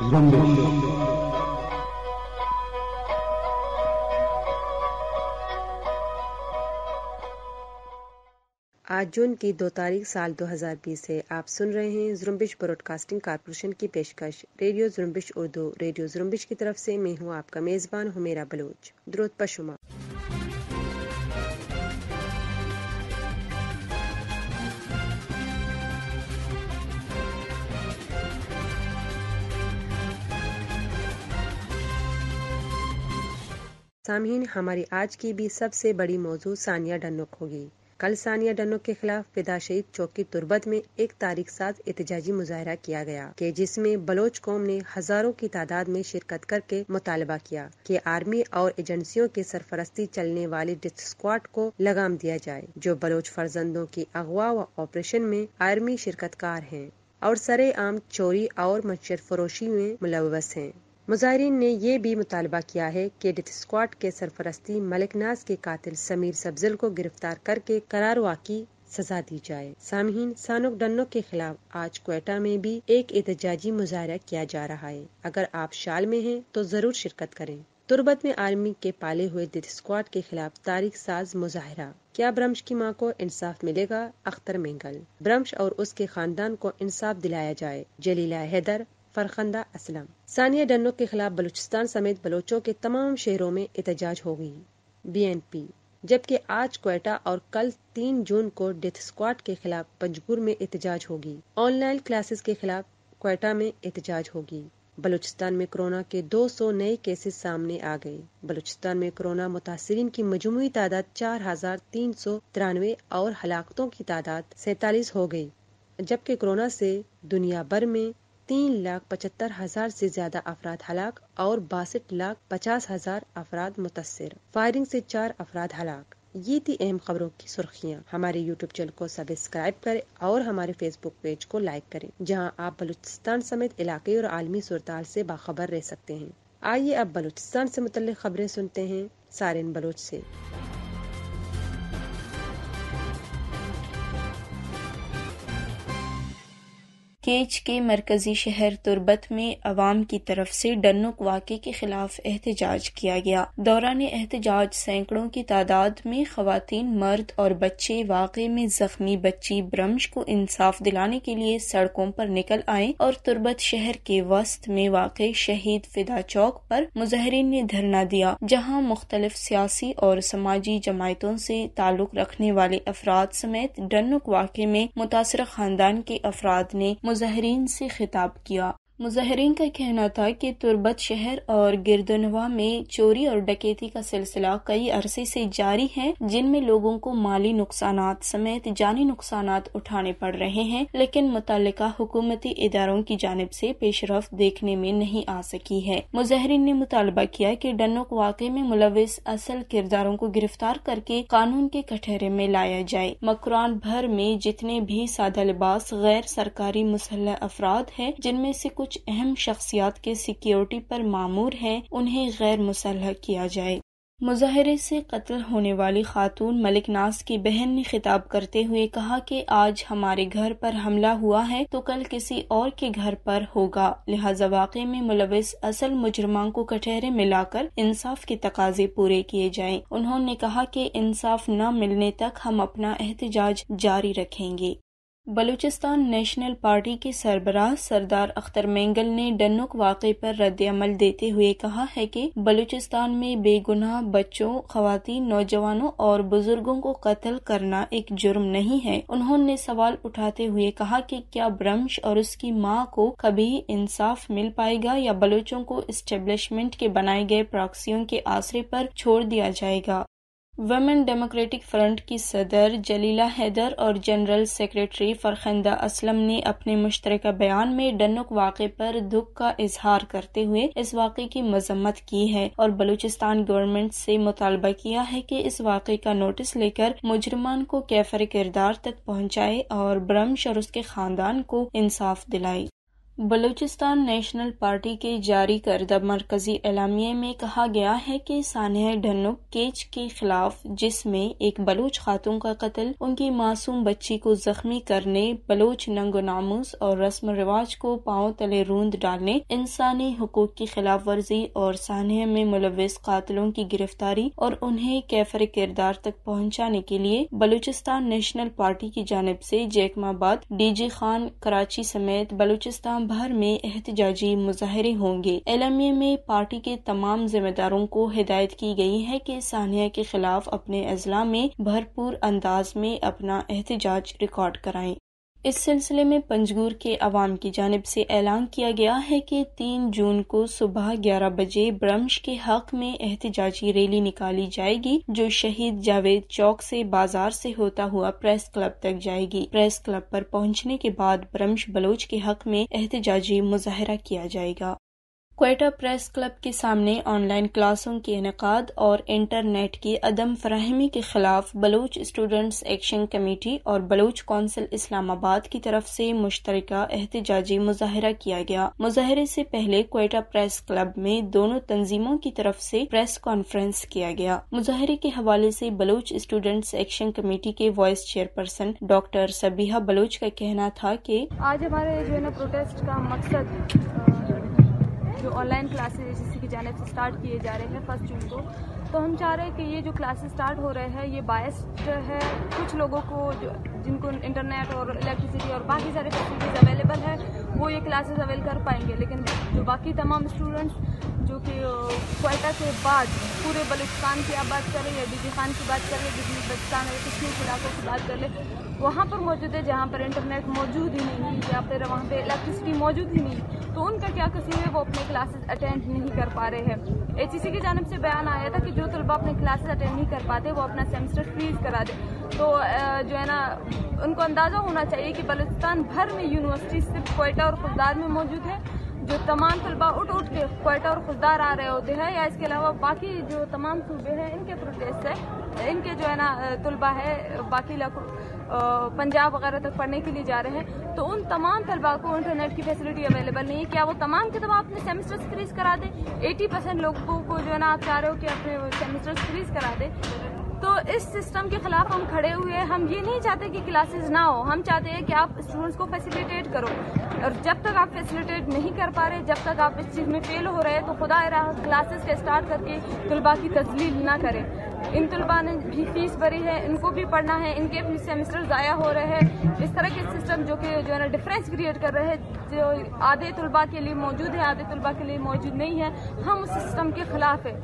आज जून की दो तारीख साल 2020 से आप सुन रहे हैं जुम्बिश ब्रॉडकास्टिंग कारपोरेशन की पेशकश रेडियो जुम्बिश उर्दू रेडियो जुम्बिश की तरफ से मैं हूं आपका मेज़बान हुमेरा बलोच द्रोत पशुमा सामहीन हमारी आज की भी सबसे बड़ी मौजूद सानिया डनुक होगी कल सानिया डनुक के खिलाफ फिदा शहीद चौक की तुर्बत में एक तारीख सात एहतजाजी मुजाहरा किया गया कि जिसमें बलोच कौम ने हजारों की तादाद में शिरकत करके मुतालबा किया कि आर्मी और एजेंसियों के सरपरस्ती चलने वाले डिथ स्क्वाड को लगाम दिया जाए जो बलोच फर्जंदों की अगवा व ऑपरेशन में आर्मी कार है और सरे आम चोरी और मच्छर फरोशी में मुलवस हैं मुजाहरीन ने यह भी मुतालबा किया है कि डेथ स्क्वाड के सरपरस्ती मलिकनाज के कातिल समीर सब्जल को गिरफ्तार करके करार वाकी सजा दी जाए सामहीन सानुक डन्नो के खिलाफ आज कोयटा में भी एक एहतजाजी मुजाहरा किया जा रहा है अगर आप शाल में हैं तो जरूर शिरकत करें तुरबत में आर्मी के पाले हुए दिथ स्क्वाड के खिलाफ तारीख साज मुजाहरा क्या ब्रम्श की मां को इंसाफ मिलेगा अख्तर मेंगल ब्रम्श और उसके खानदान को इंसाफ दिलाया जाए जलीला हैदर फरखंदा असलम सानिया डन्नो के खिलाफ बलूचिस्तान समेत बलोचों के तमाम शहरों में एहतजाज हो एन बीएनपी जबकि आज कोयटा और कल तीन जून को डेथ स्क्वाड के खिलाफ पंजगुर में एहतजाज होगी ऑनलाइन क्लासेस के खिलाफ कोयटा में एहतजाज होगी बलूचिस्तान में कोरोना के 200 नए केसेस सामने आ गए बलूचिस्तान में कोरोना मुतासरीन की मजमू तादाद चार हजार तीन सौ तिरानवे और हलाकतों की तादाद सैतालीस हो गई जबकि कोरोना से दुनिया भर में तीन लाख पचहत्तर हजार से ज्यादा अफराद हलाक और बासठ लाख पचास हजार अफराद मुतासर फायरिंग से चार अफराद हलाक ये थी अहम खबरों की सुर्खियाँ हमारे यूट्यूब चैनल को सब्सक्राइब करें और हमारे फेसबुक पेज को लाइक करें जहाँ आप बलूचिस्तान समेत इलाके और आलमी सुरताल से बाखबर रह सकते हैं आइए अब बलूचिस्तान से मुतल खबरें सुनते हैं सारे बलोच ऐसी केच के मरकजी शहर तुरबत में अवाम की तरफ से डनुक वाक़े के खिलाफ एहतजाज किया गया दौरान एहतजाज सैकड़ों की तादाद में खातन मर्द और बच्चे वाक़े में जख्मी बच्ची ब्रम्श को इंसाफ दिलाने के लिए सड़कों पर निकल आए और तुरबत शहर के वस्त में वाक़ शहीद फिदा चौक पर मुजाहरीन ने धरना दिया जहाँ मुख्तलिफ सियासी और समाजी जमायतों से ताल्लुक रखने वाले अफराद समेत डनुक वाक़े में मुतासर खानदान के अफराद ने मुजाहरीन से खिताब किया मुजाहरीन का कहना था कि तुरबत शहर और गिरदनवा में चोरी और डकैती का सिलसिला कई अरसे से जारी है जिनमें लोगों को माली नुकसान समेत जानी नुकसान उठाने पड़ रहे हैं लेकिन मुतल हुकूमती इदारों की जानब ऐसी पेशरफ देखने में नहीं आ सकी है मुजाहरीन ने मुतालबा किया कि डनोक वाक़े में मुलविस असल किरदारों को गिरफ्तार करके कानून के कटहरे में लाया जाए मकरान भर में जितने भी सादा लिबास गैर सरकारी मुसल अफराद है जिनमें ऐसी कुछ कुछ अहम शख्सियात के सिक्योरिटी पर मामूर हैं उन्हें गैर मुसलह किया जाए मुजाहरे से कत्ल होने वाली खातून मलिक नास की बहन ने खिताब करते हुए कहा कि आज हमारे घर पर हमला हुआ है तो कल किसी और के घर पर होगा लिहाजा वाक़े में मुलविस असल मुजरमा को कटहरे में लाकर इंसाफ के तकाजे पूरे किए जाएं। उन्होंने कहा कि इंसाफ न मिलने तक हम अपना एहतजाज जारी रखेंगे बलूचिस्तान नेशनल पार्टी के सरबराह सरदार अख्तर मेंगल ने डन्नुक वाकई पर रद्दमल देते हुए कहा है कि बलूचिस्तान में बेगुनाह बच्चों खातन नौजवानों और बुजुर्गों को कत्ल करना एक जुर्म नहीं है उन्होंने सवाल उठाते हुए कहा कि क्या ब्रम्श और उसकी माँ को कभी इंसाफ मिल पाएगा या बलूचों को इस्टेब्लिशमेंट के बनाए गए प्रॉक्सियों के आसरे पर छोड़ दिया जाएगा वेमेन डेमोक्रेटिक फ्रंट की सदर जलीला हैदर और जनरल सेक्रेटरी फरखंदा असलम ने अपने मुश्तर बयान में डनुक वाक़े पर दुख का इजहार करते हुए इस वाक़े की मजम्मत की है और बलूचिस्तान गवर्नमेंट से मुतालबा किया है कि इस वाक़े का नोटिस लेकर मुजरमान को कैफर किरदार तक पहुँचाए और ब्रम्श और उसके खानदान को इंसाफ दिलाए बलूचिस्तान नेशनल पार्टी के जारी करदा मरकजी एलामिया में कहा गया है कि सानह ढन्नुक केच के खिलाफ जिसमें एक बलूच खातून का कत्ल उनकी मासूम बच्ची को जख्मी करने बलूच नंगो नामूस और रस्म रिवाज को पाओ तले रूंद डालने इंसानी हकूक की खिलाफ वर्जी और सानह में मुलविस कतलों की गिरफ्तारी और उन्हें कैफर किरदार तक पहुँचाने के लिए बलूचिस्तान नेशनल पार्टी की जानब ऐसी जैकमाबाद डी जी खान कराची समेत बलूचिस्तान भर में एहतजाजी मुजाहरे होंगे ए में पार्टी के तमाम जिम्मेदारों को हिदायत की गई है कि सानिया के खिलाफ अपने अजला में भरपूर अंदाज में अपना एहतजाज रिकॉर्ड कराएं इस सिलसिले में पंजगूर के अवाम की जानब से ऐलान किया गया है कि तीन जून को सुबह ग्यारह बजे ब्रम्श के हक में एहतजाजी रैली निकाली जाएगी जो शहीद जावेद चौक से बाजार से होता हुआ प्रेस क्लब तक जाएगी प्रेस क्लब पर पहुंचने के बाद ब्रम्श बलोच के हक में एहतजाजी मुजाहरा किया जाएगा कोयटा प्रेस क्लब के सामने ऑनलाइन क्लासों के इनका और इंटरनेट की अदम फ्राहमी के खिलाफ बलूच स्टूडेंट्स एक्शन कमेटी और बलूच कौंसिल इस्लामाबाद की तरफ से मुश्तर एहतजाजी मुजाहरा किया गया मुजाहरे से पहले कोयटा प्रेस क्लब में दोनों तंजीमों की तरफ से प्रेस कॉन्फ्रेंस किया गया मुजाहरे के हवाले से बलूच स्टूडेंट्स एक्शन कमेटी के vice chairperson doctor Sabiha Baloch का कहना था कि आज हमारे जो है ना प्रोटेस्ट का मकसद जो ऑनलाइन क्लासेज एच की जानब से स्टार्ट किए जा रहे हैं फर्स्ट जून को तो हम चाह रहे हैं कि ये जो क्लासेस स्टार्ट हो रहे हैं ये बायस्ड है कुछ लोगों को जो जिनको इंटरनेट और इलेक्ट्रिसिटी और बाकी सारे फैसिलिटीज़ अवेलेबल है वो ये क्लासेस अवेल कर पाएंगे लेकिन जो बाकी तमाम स्टूडेंट्स जो कि क्वेटा के बाद पूरे बलूचिस्तान की आप बात करें या हैं खान की बात करें बिजली बलुचिस्तान या और कश्मीर इलाकों की बात कर ले वहाँ पर मौजूद है जहाँ पर इंटरनेट मौजूद ही नहीं है या फिर वहाँ पर इलेक्ट्रिसिटी मौजूद ही नहीं तो उनका क्या कसूर है वो अपने क्लासेस अटेंड नहीं कर पा रहे हैं एच e की जानब से बयान आया था कि जो तलबा अपने क्लासेस अटेंड नहीं कर पाते वो अपना सेमेस्टर फ्रीज करा दे तो जो है ना उनको अंदाज़ा होना चाहिए कि बलूचिस्तान भर में यूनिवर्सिटी सिर्फ कोयटा और खुददार में मौजूद है जो तमाम तलबा उठ उठ के कोयटा और खुददार आ रहे होते हैं या इसके अलावा बाकी जो तमाम सूबे हैं इनके प्रोटेस्ट से इनके जो है ना तलबा है बाकी इलाकों पंजाब वगैरह तक पढ़ने के लिए जा रहे हैं तो उन तमाम तलबा को इंटरनेट की फैसिलिटी अवेलेबल नहीं है क्या वो तमाम के तब अपने सेमेस्टर्स फ्रीज करा दें एटी परसेंट लोगों को जो है ना आप चाह रहे हो कि अपने सेमेस्टर फ्रीज करा दें तो इस सिस्टम के खिलाफ हम खड़े हुए हैं हम ये नहीं चाहते कि क्लासेस ना हो हम चाहते हैं कि आप स्टूडेंट्स को फैसिलिटेट करो और जब तक आप फैसिलिटेट नहीं कर पा रहे जब तक आप इस चीज़ में फेल हो रहे हैं तो खुदा क्लासेस के स्टार्ट करके तलबा की तजलील ना करें इन तलबा ने भी फीस भरी है इनको भी पढ़ना है इनके भी सेमेस्टर ज़ाया हो रहे हैं इस तरह के सिस्टम जो कि जो है ना डिफरेंस क्रिएट कर रहे हैं जो आधे तलबा के लिए मौजूद है आधे तलबा के लिए मौजूद नहीं है हम उस सिस्टम के ख़िलाफ़ है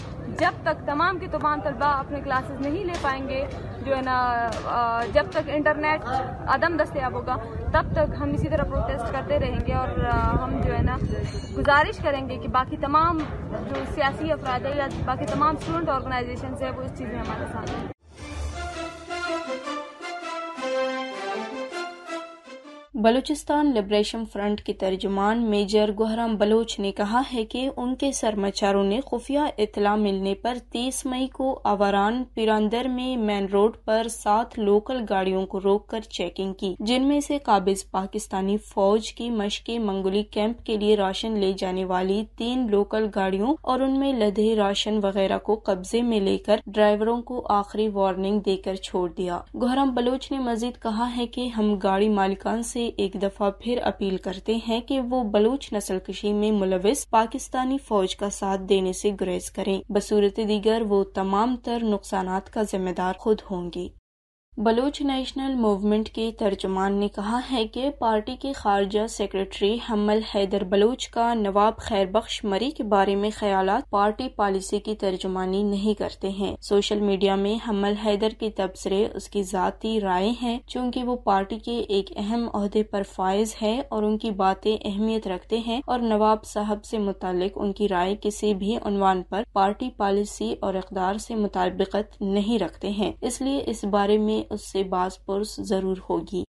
जब तक तमाम के तमाम तलबा अपने क्लासेस नहीं ले पाएंगे जो है ना जब तक इंटरनेट अदम दस्तियाब होगा तब तक हम इसी तरह प्रोटेस्ट करते रहेंगे और हम जो है ना गुजारिश करेंगे कि बाकी तमाम जो सियासी अफराद है या बाकी तमाम स्टूडेंट ऑर्गेनाइजेशन है वो इस चीज़ 这样吧，算了。बलूचिस्तान लिब्रेशन फ्रंट के तर्जुमान मेजर गोहराम बलोच ने कहा है कि उनके सरमाचारों ने खुफिया इतला मिलने पर 30 मई को आवारान पिरांदर में मैन रोड पर सात लोकल गाड़ियों को रोककर चेकिंग की जिनमें से काबिज पाकिस्तानी फौज की मशक मंगोली कैंप के लिए राशन ले जाने वाली तीन लोकल गाड़ियों और उनमें लदे राशन वगैरह को कब्जे में लेकर ड्राइवरों को आखिरी वार्निंग देकर छोड़ दिया गोहराम बलोच ने मजीद कहा है की हम गाड़ी मालिकान ऐसी एक दफा फिर अपील करते हैं कि वो बलूच कशी में मुलविस पाकिस्तानी फौज का साथ देने से गुरेज करें बसूरत दीगर वो तमाम तर नुकसान का जिम्मेदार खुद होंगे बलूच नेशनल मूवमेंट के तर्जुमान ने कहा है कि पार्टी के खारजा सेक्रेटरी हमल हैदर बलूच का नवाब खैर बख्श मरी के बारे में ख्याल पार्टी पॉलिसी की तर्जमानी नहीं करते हैं सोशल मीडिया में हमल हैदर के तबसरे उसकी जाती राय हैं चूँकि वो पार्टी के एक अहम अहदे पर फायज है और उनकी बातें अहमियत रखते हैं और नवाब साहब से मुतलक उनकी राय किसी भी अनवान पर पार्टी पॉलिसी और अकदार से मुताबिकत नहीं रखते हैं इसलिए इस बारे में उससे बाजपुरुष जरूर होगी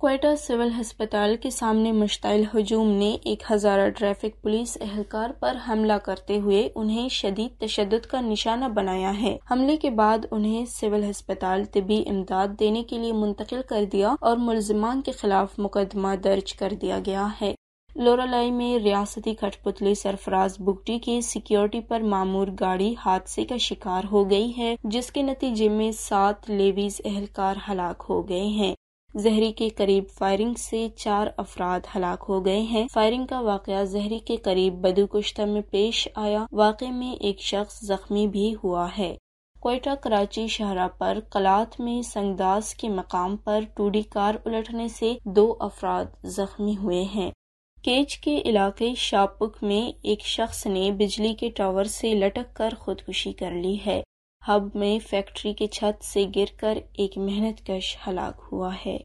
कोयटा सिविल अस्पताल के सामने मुश्तिल हजूम ने एक हज़ारा ट्रैफिक पुलिस एहलकार पर हमला करते हुए उन्हें शदीद तशद का निशाना बनाया है हमले के बाद उन्हें सिविल अस्पताल तबी इमदाद देने के लिए मुंतकिल कर दिया और मुलजमान के खिलाफ मुकदमा दर्ज कर दिया गया है लोरालई में रियासती कठपुतली सरफराज बुगटी की सिक्योरिटी पर मामूर गाड़ी हादसे का शिकार हो गई है जिसके नतीजे में सात लेवीज एहलकार हलाक हो गए हैं जहरी के करीब फायरिंग से चार अफराद हलाक हो गए हैं फायरिंग का वाकया जहरी के करीब बदुकुश्ता में पेश आया वाक़े में एक शख्स जख्मी भी हुआ है कोयटा कराची शहरा पर कलात में संगदास के मकाम पर टूडी कार उलटने से दो अफराद जख्मी हुए हैं केच के इलाके शापुक में एक शख्स ने बिजली के टावर से लटक कर खुदकुशी कर ली है हब में फैक्ट्री के छत से गिरकर एक मेहनतकश हलाक हुआ है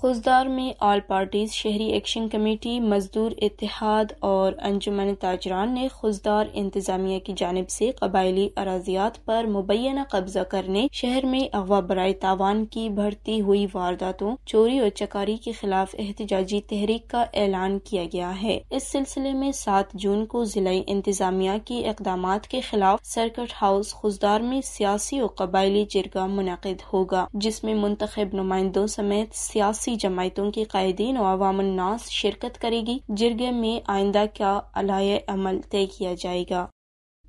खुजदार में ऑल पार्टीज शहरी एक्शन कमेटी मजदूर इतिहाद और अंजुमन ताजरान ने खुजदार इंतजामिया की जानब से कबायली अराजियात पर मुबैना कब्जा करने शहर में अगवा बरए तावान की बढ़ती हुई वारदातों चोरी और चकारी के खिलाफ एहतजाजी तहरीक का ऐलान किया गया है इस सिलसिले में सात जून को जिला इंतजामिया के इकदाम के खिलाफ सर्किट हाउस खुजदार में सियासी और कबायली जिरगा मुनद होगा जिसमे मुंतब नुमाइंदों समेत सियासी सियासी जमायतों के कायदीन और अवामनास शिरकत करेगी जिरगे में आइंदा का अलाय अमल तय किया जाएगा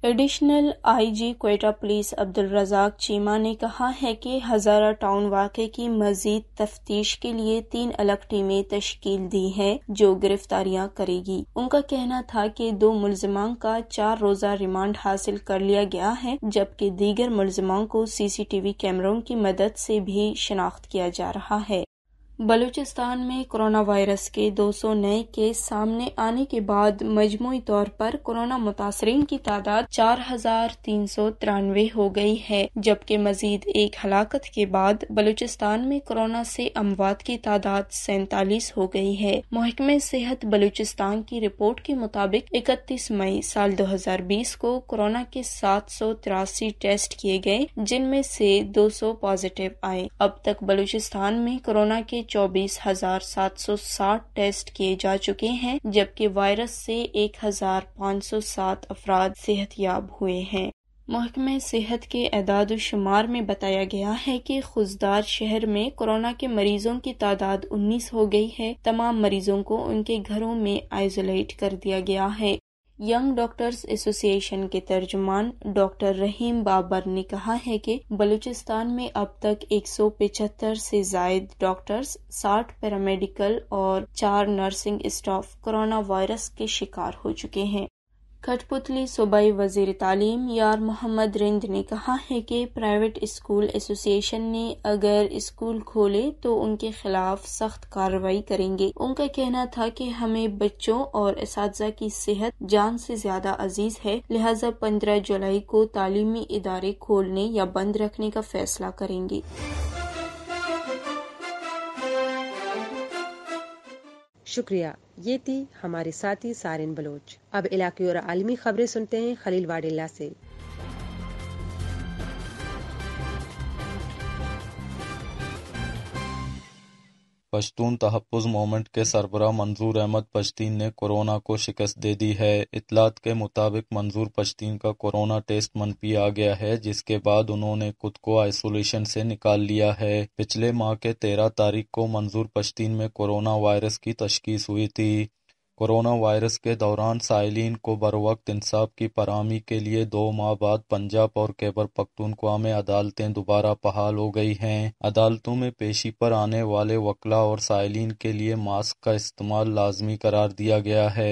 additional IG Quetta police Abdul Razzaq Cheema ने कहा है कि हजारा टाउन वाक़े की मजीद तफ्तीश के लिए तीन अलग टीमें तश्कील दी हैं जो गिरफ्तारियां करेगी उनका कहना था कि दो मुलजमान का चार रोजा रिमांड हासिल कर लिया गया है जबकि दीगर मुलजमान को सीसीटीवी कैमरों की मदद से भी शनाख्त किया जा रहा है बलूचिस्तान में कोरोना वायरस के 200 नए केस सामने आने के बाद मजमू तौर पर कोरोना मुतासरीन की तादाद चार हजार तीन सौ तिरानवे हो गई है जबकि मजीद एक हलाकत के बाद बलूचिस्तान में कोरोना से अमवात की तादाद सैतालीस हो गई है महकमे सेहत बलूचिस्तान की रिपोर्ट के मुताबिक इकतीस मई साल दो हजार बीस को कोरोना के सात सौ तिरासी टेस्ट किए गए जिनमें से दो सौ पॉजिटिव आए अब तक बलूचिस्तान में कोरोना के चौबीस हजार सात सौ साठ टेस्ट किए जा चुके हैं जबकि वायरस से एक हजार पाँच सौ सात अफराद याब हुए हैं महकमे सेहत के एदाद शुमार में बताया गया है कि खुजदार शहर में कोरोना के मरीजों की तादाद उन्नीस हो गई है तमाम मरीजों को उनके घरों में आइसोलेट कर दिया गया है यंग डॉक्टर्स एसोसिएशन के तर्जुमान डॉक्टर रहीम बाबर ने कहा है कि बलूचिस्तान में अब तक 175 से जायद डॉक्टर्स 60 पैरामेडिकल और चार नर्सिंग स्टाफ कोरोना वायरस के शिकार हो चुके हैं कठपुतली सूबाई वजीर तालीम यार मोहम्मद रिंद ने कहा है कि प्राइवेट स्कूल एसोसिएशन ने अगर स्कूल खोले तो उनके खिलाफ सख्त कार्रवाई करेंगे उनका कहना था कि हमें बच्चों और इस की सेहत जान से ज्यादा अजीज है लिहाजा पंद्रह जुलाई को तालीमी इदारे खोलने या बंद रखने का फैसला करेंगे शुक्रिया ये थी हमारे साथी सारिन बलोच अब इलाके और आलमी खबरें सुनते हैं खलील वाडिल्ला से पश्तून तहफ़ मोमेंट के सरबरा मंजूर अहमद पश्तीन ने कोरोना को शिकस्त दे दी है इतलात के मुताबिक मंजूर पश्तीन का कोरोना टेस्ट मनफी आ गया है जिसके बाद उन्होंने खुद को आइसोलेशन से निकाल लिया है पिछले माह के तेरह तारीख को मंजूर पश्तीन में कोरोना वायरस की तशखीस हुई थी कोरोना वायरस के दौरान साइलीन को बर वक्त इंसाफ की फरहमी के लिए दो माह बाद पंजाब और खैबर पख्तूनख्वा में अदालतें दोबारा बहाल हो गई हैं अदालतों में पेशी पर आने वाले वकला और साइलिन के लिए मास्क का इस्तेमाल लाजमी करार दिया गया है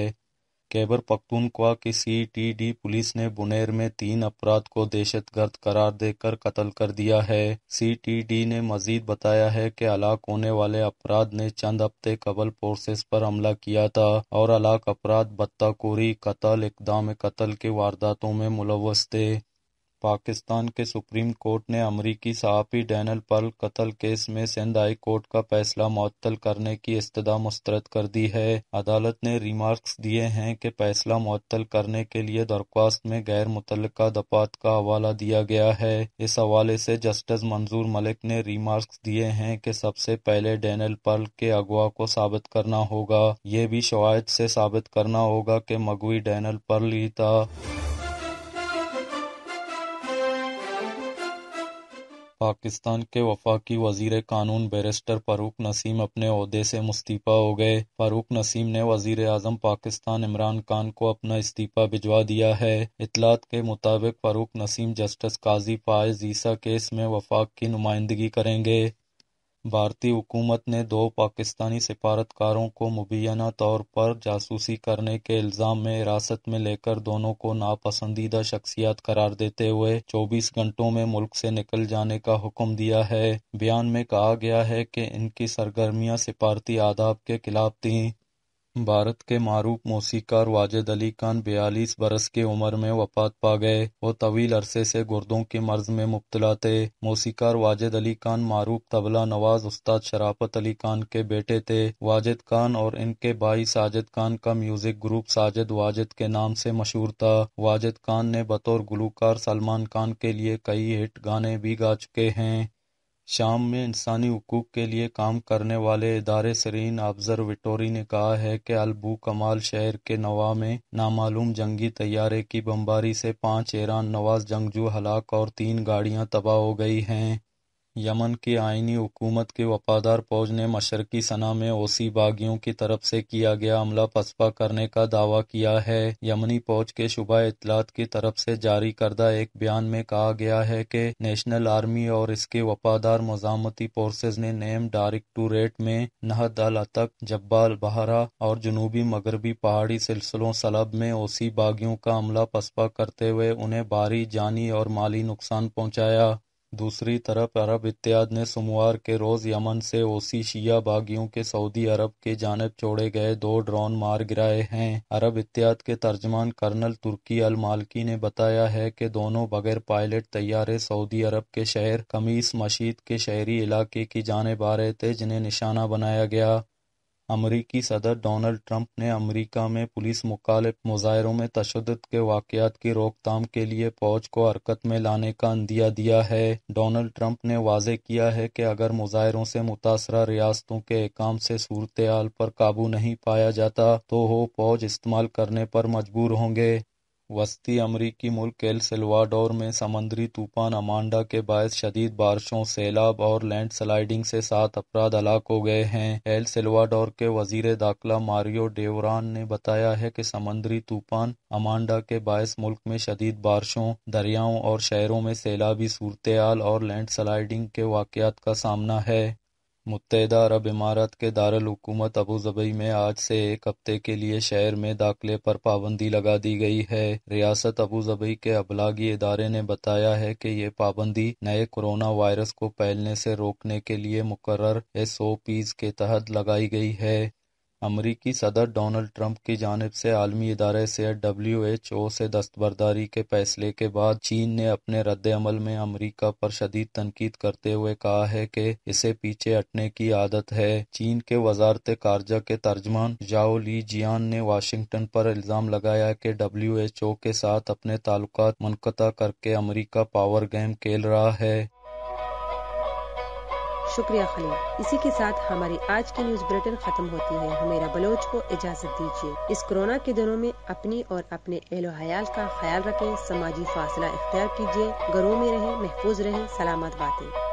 कैबर पख्तूनख्वा की सीटीडी पुलिस ने बुनेर में तीन अपराध को दहशतगर्द करार देकर कत्ल कर दिया है सीटीडी ने मजीद बताया है कि हलाक होने वाले अपराध ने चंद हफ्ते कबल फोर्सेस पर हमला किया था और हलाक अपराध बत्ताखोरी कत्ल इकदाम कत्ल की वारदातों में मुलवस थे पाकिस्तान के सुप्रीम कोर्ट ने अमरीकी सहाफ़ी डैनल पर्ल कत्ल केस में सिंध हाई कोर्ट का फैसला मअतल करने की इस्तः मुस्तरद कर दी है अदालत ने रिमार्क्स दिए हैं कि फैसला मअतल करने के लिए दरख्वास्त में गैर मुतल दफात का हवाला दिया गया है इस हवाले से जस्टिस मंजूर मलिक ने रिमार्क्स दिए हैं कि सबसे पहले डैनल पर्ल के अगवा को साबित करना होगा ये भी शवायद से साबित करना होगा कि मगवी डैनल पर्ल ही था पाकिस्तान के वफाकी वजीर कानून बैरिस्टर फारूक नसीम अपने अहदे से मुस्तीफ़ा हो गए फारूक नसीम ने वजीर अजम पाकिस्तान इमरान खान को अपना इस्तीफ़ा भिजवा दिया है इतलात के मुताबिक फारूक नसीम जस्टिस काजी फायज ईसा केस में वफाक की नुमाइंदगी करेंगे भारतीय हुकूमत ने दो पाकिस्तानी सिफारतकारों को मुबैना तौर पर जासूसी करने के इल्जाम में हिरासत में लेकर दोनों को नापसंदीदा शख्सियात करार देते हुए चौबीस घंटों में मुल्क से निकल जाने का हुक्म दिया है बयान में कहा गया है कि इनकी सरगर्मियाँ सिफारती आदाब के खिलाफ थी भारत के मारूफ मौसीकार वाजिद अली खान बयालीस बरस की उम्र में वफात पा गए। वो तवील अरसे से गुर्दों के मर्ज में मुब्तला थे। मौसीकार वाजिद अली खान मारूफ तबला नवाज उस्ताद शराफत अली खान के बेटे थे। वाजिद खान और इनके भाई साजिद खान का म्यूजिक ग्रुप साजिद वाजिद के नाम से मशहूर था। वाजिद खान ने बतौर गुलूकार सलमान खान के लिए कई हिट गाने भी गा चुके हैं। शाम में इंसानी हकूक के लिए काम करने वाले इदारे सीरियन ऑब्जर्वेटरी ने कहा है कि अलबूकमाल शहर के नवा में नामालूम जंगी तैयारे की बमबारी से पाँच ईरान नवाज जंगजू हलाक और तीन गाड़ियाँ तबाह हो गई हैं यमन की आइनी हुकूमत के वफादार फौज ने मशरकी सना में ओसी बागियों की तरफ से किया गया हमला पसपा करने का दावा किया है यमनी फौज के शुबा इतलात की तरफ से जारी करदा एक बयान में कहा गया है कि नेशनल आर्मी और इसके वफादार मजामती फोर्सेज ने नेम डायरेक्टोरेट में नहद अल अतक जब्बाल बहरा और जनूबी मगरबी पहाड़ी सिलसिलों सलब में ओसी बागियों का हमला पसपा करते हुए उन्हें भारी जानी और माली नुकसान पहुँचाया दूसरी तरफ अरब इत्याद ने सोमवार के रोज़ यमन से ओसी शिया बागियों के सऊदी अरब की जानब छोड़े गए दो ड्रोन मार गिराए हैं अरब इत्याद के तर्जमान कर्नल तुर्की अल मालकी ने बताया है कि दोनों बगैर पायलट तैयारे सऊदी अरब के शहर कमीस मशीद के शहरी इलाके की जानब आ रहे थे जिन्हें निशाना बनाया गया अमरीकी सदर डोनाल्ड ट्रंप ने अमरीका में पुलिस मुजाहरों में तशद के वाकत की रोकथाम के लिए फौज को हरकत में लाने का अंदिया दिया है डोनाल्ड ट्रंप ने वाजे किया है कि अगर मुजाहरों से मुतासर रियासतों के एकाम से सूरत हाल पर काबू नहीं पाया जाता तो वो फौज इस्तेमाल करने पर मजबूर होंगे वस्ती अमरीकी मुल्क एल सिलवाडोर में समुद्री तूफान अमांडा के बायस शदीद बारिशों, सैलाब और लैंड स्लाइडिंग से सात अफराद हलाक हो गए हैं। एल साल्वाडोर के वजीर दाखिला मारियो डेवरान ने बताया है कि समुद्री तूफान अमांडा के बायस मुल्क में शदीद बारिशों, दरियाओं और शहरों में सैलाबी सूरतहाल और लैंड स्लाइडिंग के वाकत का सामना है। मुत्तहदा अरब इमारत के अबू जबई में आज से एक हफ्ते के लिए शहर में दाखिले पर पाबंदी लगा दी गई है रियासत अबू जबई के अबलागी इदारे ने बताया है कि ये पाबंदी नए कोरोना वायरस को फैलने से रोकने के लिए मुकर एस ओ पीज के तहत लगाई गई है अमरीकी सदर डोनाल्ड ट्रंप की जानब से आलमी इदारे डब्ल्यू एच ओ से दस्तबरदारी के फैसले के बाद चीन ने अपने रद्द अमल में अमरीका पर शदीद तनकीद करते हुए कहा है कि इसे पीछे हटने की आदत है चीन के वजारत खारजा के तर्जमान जाओ ली जियान ने वाशिंगटन पर इल्ज़ाम लगाया कि ओ के साथ अपने ताल्लुक मनकता करके अमरीका पावर गेम खेल रहा है शुक्रिया खलील इसी के साथ हमारी आज की न्यूज बुलेटिन खत्म होती है हमेरा बलोच को इजाजत दीजिए इस कोरोना के दिनों में अपनी और अपने एहलो हयाल का ख्याल रखें समाजी फासला इख्तियार कीजिए घरों में रहें महफूज रहें सलामत बातें